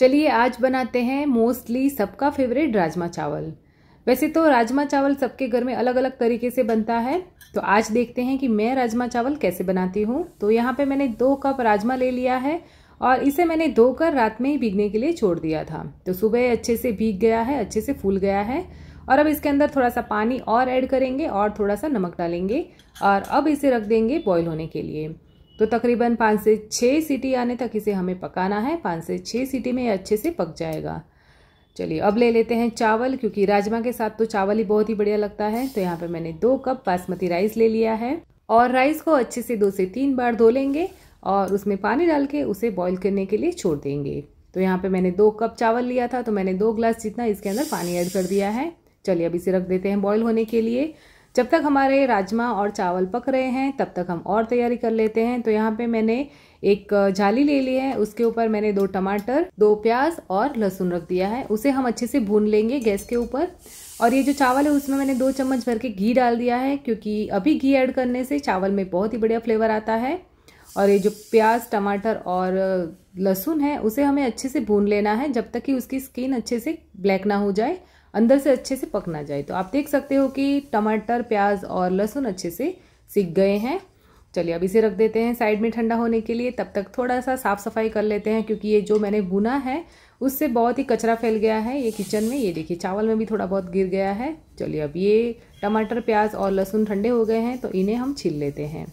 चलिए आज बनाते हैं मोस्टली सबका फेवरेट राजमा चावल वैसे तो राजमा चावल सबके घर में अलग अलग तरीके से बनता है तो आज देखते हैं कि मैं राजमा चावल कैसे बनाती हूँ तो यहाँ पे मैंने दो कप राजमा ले लिया है और इसे मैंने धोकर रात में ही भीगने के लिए छोड़ दिया था तो सुबह अच्छे से भीग गया है अच्छे से फूल गया है और अब इसके अंदर थोड़ा सा पानी और ऐड करेंगे और थोड़ा सा नमक डालेंगे और अब इसे रख देंगे बॉईल होने के लिए तो तकरीबन पाँच से छः सीटी आने तक इसे हमें पकाना है पाँच से छः सीटी में अच्छे से पक जाएगा चलिए अब ले लेते हैं चावल क्योंकि राजमा के साथ तो चावल ही बहुत ही बढ़िया लगता है तो यहाँ पे मैंने दो कप बासमती राइस ले लिया है और राइस को अच्छे से दो से तीन बार धो लेंगे और उसमें पानी डाल के उसे बॉईल करने के लिए छोड़ देंगे तो यहाँ पे मैंने दो कप चावल लिया था तो मैंने दो ग्लास जितना इसके अंदर पानी ऐड कर दिया है चलिए अब इसे रख देते हैं बॉईल होने के लिए जब तक हमारे राजमा और चावल पक रहे हैं तब तक हम और तैयारी कर लेते हैं तो यहाँ पे मैंने एक जाली ले ली है उसके ऊपर मैंने दो टमाटर दो प्याज और लहसुन रख दिया है उसे हम अच्छे से भून लेंगे गैस के ऊपर और ये जो चावल है उसमें मैंने दो चम्मच भर के घी डाल दिया है क्योंकि अभी घी ऐड करने से चावल में बहुत ही बढ़िया फ्लेवर आता है और ये जो प्याज टमाटर और लहसुन है उसे हमें अच्छे से भून लेना है जब तक कि उसकी स्किन अच्छे से ब्लैक ना हो जाए अंदर से अच्छे से पकना जाए तो आप देख सकते हो कि टमाटर प्याज और लहसुन अच्छे से सीख गए हैं चलिए अब इसे रख देते हैं साइड में ठंडा होने के लिए तब तक थोड़ा सा साफ़ सफाई कर लेते हैं क्योंकि ये जो मैंने बुना है उससे बहुत ही कचरा फैल गया है ये किचन में ये देखिए चावल में भी थोड़ा बहुत गिर गया है चलिए अब ये टमाटर प्याज और लहसुन ठंडे हो गए हैं तो इन्हें हम छील लेते हैं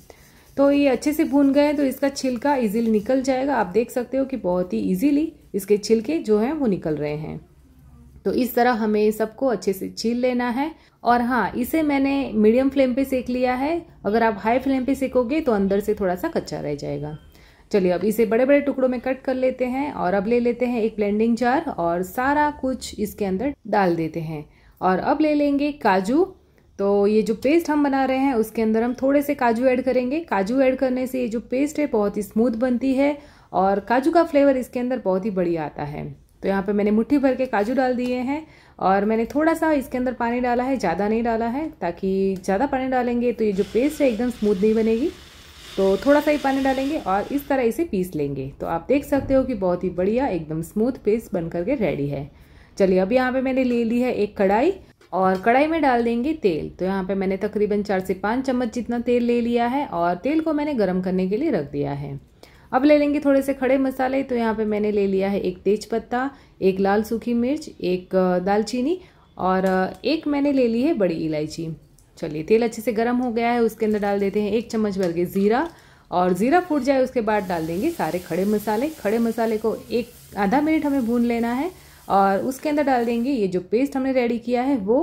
तो ये अच्छे से भून गए तो इसका छिलका इजीली निकल जाएगा आप देख सकते हो कि बहुत ही ईजिली इसके छिलके जो हैं वो निकल रहे हैं तो इस तरह हमें सबको अच्छे से छील लेना है और हाँ इसे मैंने मीडियम फ्लेम पे सेक लिया है अगर आप हाई फ्लेम पे सेकोगे तो अंदर से थोड़ा सा कच्चा रह जाएगा चलिए अब इसे बड़े बड़े टुकड़ों में कट कर लेते हैं और अब ले लेते हैं एक ब्लेंडिंग जार और सारा कुछ इसके अंदर डाल देते हैं और अब ले लेंगे काजू तो ये जो पेस्ट हम बना रहे हैं उसके अंदर हम थोड़े से काजू ऐड करेंगे काजू ऐड करने से ये जो पेस्ट है बहुत ही स्मूथ बनती है और काजू का फ्लेवर इसके अंदर बहुत ही बढ़िया आता है तो यहाँ पे मैंने मुट्ठी भर के काजू डाल दिए हैं और मैंने थोड़ा सा इसके अंदर पानी डाला है ज़्यादा नहीं डाला है ताकि ज़्यादा पानी डालेंगे तो ये जो पेस्ट है एकदम स्मूथ नहीं बनेगी तो थोड़ा सा ही पानी डालेंगे और इस तरह इसे पीस लेंगे तो आप देख सकते हो कि बहुत ही बढ़िया एकदम स्मूथ पेस्ट बन करके रेडी है चलिए अब यहाँ पे मैंने ले ली है एक कढ़ाई और कढ़ाई में डाल देंगे तेल तो यहाँ पे मैंने तकरीबन चार से पाँच चम्मच जितना तेल ले लिया है और तेल को मैंने गर्म करने के लिए रख दिया है अब ले लेंगे थोड़े से खड़े मसाले तो यहाँ पे मैंने ले लिया है एक तेज पत्ता एक लाल सूखी मिर्च एक दालचीनी और एक मैंने ले ली है बड़ी इलायची चलिए तेल अच्छे से गर्म हो गया है उसके अंदर डाल देते हैं एक चम्मच भर के ज़ीरा और ज़ीरा फूट जाए उसके बाद डाल देंगे सारे खड़े मसाले खड़े मसाले को एक आधा मिनट हमें भून लेना है और उसके अंदर डाल देंगे ये जो पेस्ट हमने रेडी किया है वो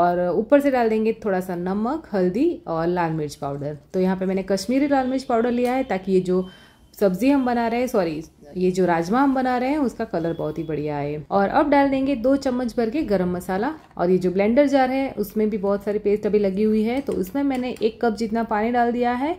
और ऊपर से डाल देंगे थोड़ा सा नमक हल्दी और लाल मिर्च पाउडर तो यहाँ पे मैंने कश्मीरी लाल मिर्च पाउडर लिया है ताकि ये जो सब्जी हम बना रहे हैं सॉरी ये जो राजमा हम बना रहे हैं उसका कलर बहुत ही बढ़िया है और अब डाल देंगे दो चम्मच भर के गरम मसाला और ये जो ब्लेंडर जार है उसमें भी बहुत सारी पेस्ट अभी लगी हुई है तो उसमें मैंने एक कप जितना पानी डाल दिया है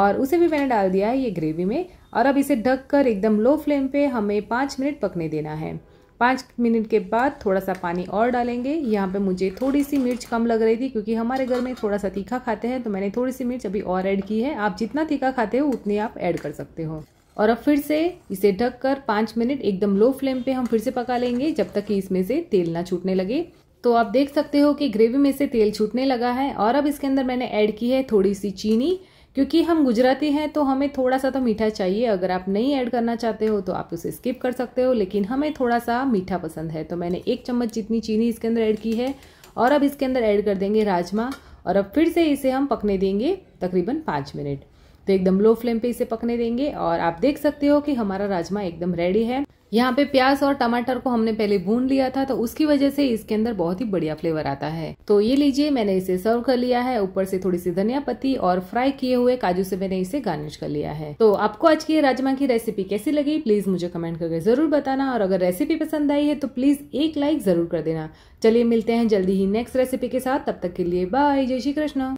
और उसे भी मैंने डाल दिया है ये ग्रेवी में और अब इसे ढक कर एकदम लो फ्लेम पे हमें पाँच मिनट पकने देना है पाँच मिनट के बाद थोड़ा सा पानी और डालेंगे यहाँ पे मुझे थोड़ी सी मिर्च कम लग रही थी क्योंकि हमारे घर में थोड़ा सा तीखा खाते हैं तो मैंने थोड़ी सी मिर्च अभी और ऐड की है आप जितना तीखा खाते हो उतनी आप ऐड कर सकते हो और अब फिर से इसे ढक कर पाँच मिनट एकदम लो फ्लेम पे हम फिर से पका लेंगे जब तक कि इसमें से तेल ना छूटने लगे तो आप देख सकते हो कि ग्रेवी में से तेल छूटने लगा है और अब इसके अंदर मैंने ऐड की है थोड़ी सी चीनी क्योंकि हम गुजराती हैं तो हमें थोड़ा सा तो मीठा चाहिए अगर आप नहीं ऐड करना चाहते हो तो आप उसे स्किप कर सकते हो लेकिन हमें थोड़ा सा मीठा पसंद है तो मैंने एक चम्मच जितनी चीनी इसके अंदर ऐड की है और अब इसके अंदर ऐड कर देंगे राजमा और अब फिर से इसे हम पकने देंगे तकरीबन पाँच मिनट तो एकदम लो फ्लेम पे इसे पकने देंगे और आप देख सकते हो कि हमारा राजमा एकदम रेडी है यहाँ पे प्याज और टमाटर को हमने पहले भून लिया था तो उसकी वजह से इसके अंदर बहुत ही बढ़िया फ्लेवर आता है तो ये लीजिए मैंने इसे सर्व कर लिया है ऊपर से थोड़ी सी धनिया पत्ती और फ्राई किए हुए काजू से मैंने इसे गार्निश कर लिया है तो आपको आज की राजमा की रेसिपी कैसी लगी प्लीज मुझे कमेंट करके जरूर बताना और अगर रेसिपी पसंद आई है तो प्लीज एक लाइक जरूर कर देना चलिए मिलते हैं जल्दी ही नेक्स्ट रेसिपी के साथ तब तक के लिए बाय जय श्री कृष्ण